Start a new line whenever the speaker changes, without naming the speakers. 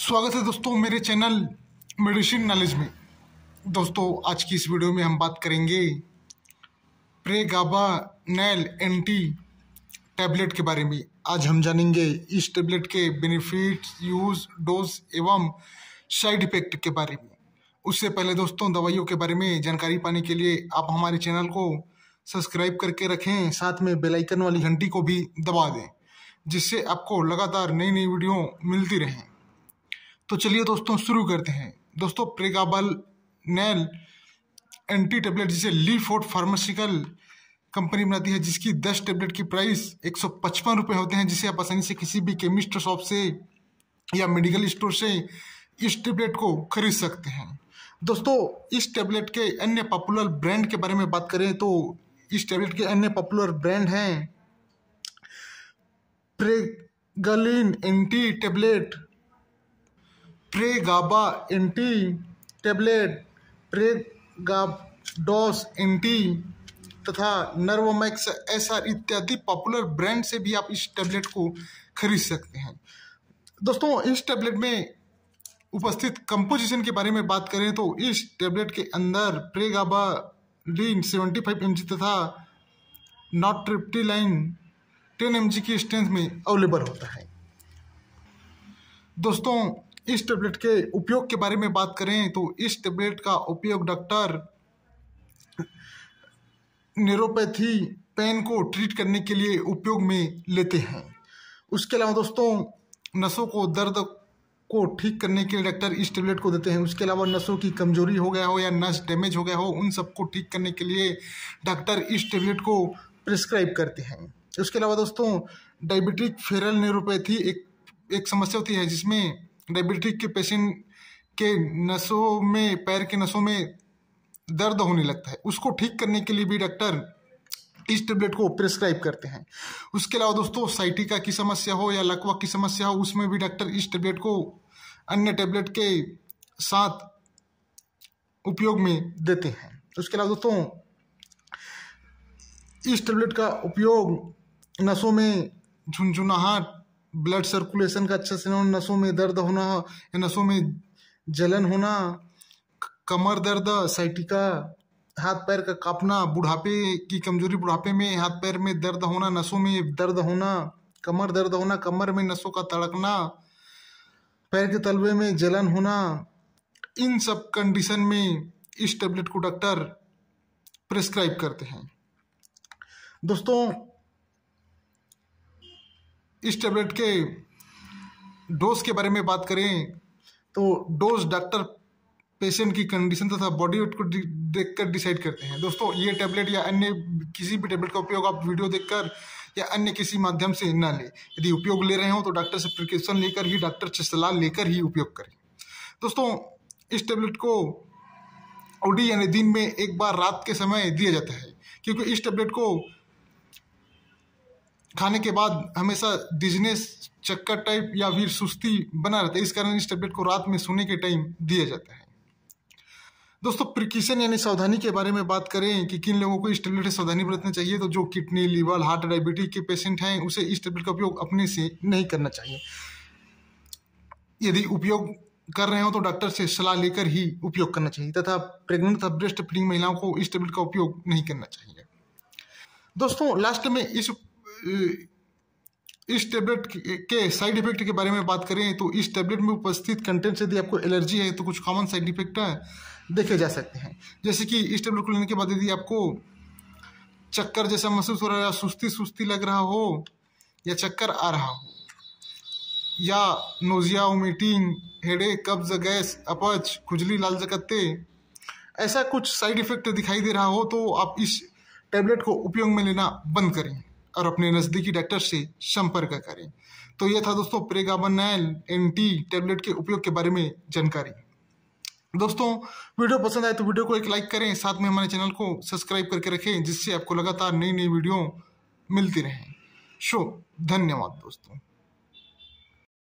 स्वागत है दोस्तों मेरे चैनल मेडिसिन नॉलेज में दोस्तों आज की इस वीडियो में हम बात करेंगे प्रेगाबा नैल एंटी टैबलेट के बारे में आज हम जानेंगे इस टैबलेट के बेनिफिट्स यूज डोज एवं साइड इफेक्ट के बारे में उससे पहले दोस्तों दवाइयों के बारे में जानकारी पाने के लिए आप हमारे चैनल को सब्सक्राइब करके रखें साथ में बेलाइकन वाली घंटी को भी दबा दें जिससे आपको लगातार नई नई वीडियो मिलती रहें तो चलिए दोस्तों शुरू करते हैं दोस्तों प्रेगाबल नेल एंटी टेबलेट जिसे ली फोर्ड फार्मास्यूटिकल कंपनी बनाती है जिसकी 10 टेबलेट की प्राइस एक सौ रुपये होते हैं जिसे आप आसानी से किसी भी केमिस्ट शॉप से या मेडिकल स्टोर से इस टेबलेट को खरीद सकते हैं दोस्तों इस टेबलेट के अन्य पॉपुलर ब्रांड के बारे में बात करें तो इस टेबलेट के अन्य पॉपुलर ब्रांड हैं Preglin anti tablet Pregaba anti tablet Pregados anti तथा नर्वोमैक्स एस आर इत्यादि पॉपुलर ब्रांड से भी आप इस टैबलेट को खरीद सकते हैं दोस्तों इस टैबलेट में उपस्थित कंपोजिशन के बारे में बात करें तो इस टैबलेट के अंदर pregabalin seventy five M तथा nortriptyline ten M की स्ट्रेंथ में अवेलेबल होता है दोस्तों इस टेबलेट के उपयोग के बारे में बात करें तो इस टेबलेट का उपयोग डॉक्टर न्यूरोपैथी पेन को ट्रीट करने के लिए उपयोग में लेते हैं उसके अलावा दोस्तों नसों को दर्द को ठीक करने के लिए डॉक्टर इस टेबलेट को देते हैं उसके अलावा नसों की कमजोरी हो गया हो या नस डैमेज हो गया हो उन सबको ठीक करने के लिए डॉक्टर इस टेबलेट को प्रिस्क्राइब करते हैं उसके अलावा दोस्तों डायबिटिक फेरल न्यूरोपैथी एक एक समस्या होती है जिसमें डायबिटिक के पेशेंट के नसों में पैर के नसों में दर्द होने लगता है उसको ठीक करने के लिए भी डॉक्टर इस टेबलेट को प्रिस्क्राइब करते हैं उसके अलावा दोस्तों साइटिका की समस्या हो या लकवा की समस्या हो उसमें भी डॉक्टर इस टेबलेट को अन्य टेबलेट के साथ उपयोग में देते हैं उसके अलावा दोस्तों इस टेबलेट का उपयोग नसों में झुनझुनाहट ब्लड सर्कुलेशन का अच्छा से ना होना नसों में दर्द होना नसों में जलन होना कमर दर्द साइटिका हाथ पैर का कापना बुढ़ापे की कमजोरी बुढ़ापे में हाथ पैर में दर्द होना नसों में दर्द होना कमर दर्द होना कमर में नसों का तड़कना पैर के तलवे में जलन होना इन सब कंडीशन में इस टेबलेट को डॉक्टर प्रिस्क्राइब करते हैं दोस्तों इस टेबलेट के डोज के बारे में बात करें तो डोज डॉक्टर पेशेंट की कंडीशन तथा बॉडी वेट को देख कर डिसाइड करते हैं दोस्तों ये टैबलेट या अन्य किसी भी टैबलेट का उपयोग आप वीडियो देखकर या अन्य किसी माध्यम से ना लें यदि उपयोग ले रहे हो तो डॉक्टर से प्रिकॉशन लेकर ही डॉक्टर से सलाह लेकर ही उपयोग करें दोस्तों इस टैबलेट को ओडी यानी दिन में एक बार रात के समय दिया जाता है क्योंकि इस टैबलेट को खाने के बाद हमेशा डिजनेस चक्कर टाइप या फिर सुस्ती बना रहता है इस कारण इस टेबलेट को रात में सोने के टाइम दिया जाता है दोस्तों प्रिकॉशन यानी सावधानी के बारे में बात करें कि किन लोगों को इस टेबलेट से सावधानी बरतना चाहिए तो जो किडनी लीवर हार्ट डायबिटीज के पेशेंट हैं उसे इस टेबलेट का उपयोग अपने से नहीं करना चाहिए यदि उपयोग कर रहे हो तो डॉक्टर से सलाह लेकर ही उपयोग करना चाहिए तथा प्रेग्नेंट तथा ब्रेस्ट फीडिंग महिलाओं को इस टेबलेट का उपयोग नहीं करना चाहिए दोस्तों लास्ट में इस इस टेबलेट के साइड इफेक्ट के बारे में बात करें तो इस टेबलेट में उपस्थित कंटेंट से यदि आपको एलर्जी है तो कुछ कॉमन साइड इफेक्ट देखे जा सकते हैं जैसे कि इस टेबलेट को लेने के बाद यदि आपको चक्कर जैसा महसूस हो रहा है या सुस्ती सुस्ती लग रहा हो या चक्कर आ रहा हो या नोजिया वोमिटिंग हेडे कब्ज गैस अपच खुजली लाल जकत्ते ऐसा कुछ साइड इफेक्ट दिखाई दे रहा हो तो आप इस टेबलेट को उपयोग में लेना बंद करें और अपने नज़दीकी डॉक्टर से संपर्क करें तो यह था दोस्तों प्रेगाबनाइल एंटी टैबलेट के उपयोग के बारे में जानकारी दोस्तों वीडियो पसंद आए तो वीडियो को एक लाइक करें साथ में हमारे चैनल को सब्सक्राइब करके रखें जिससे आपको लगातार नई नई वीडियो मिलती रहें शो धन्यवाद दोस्तों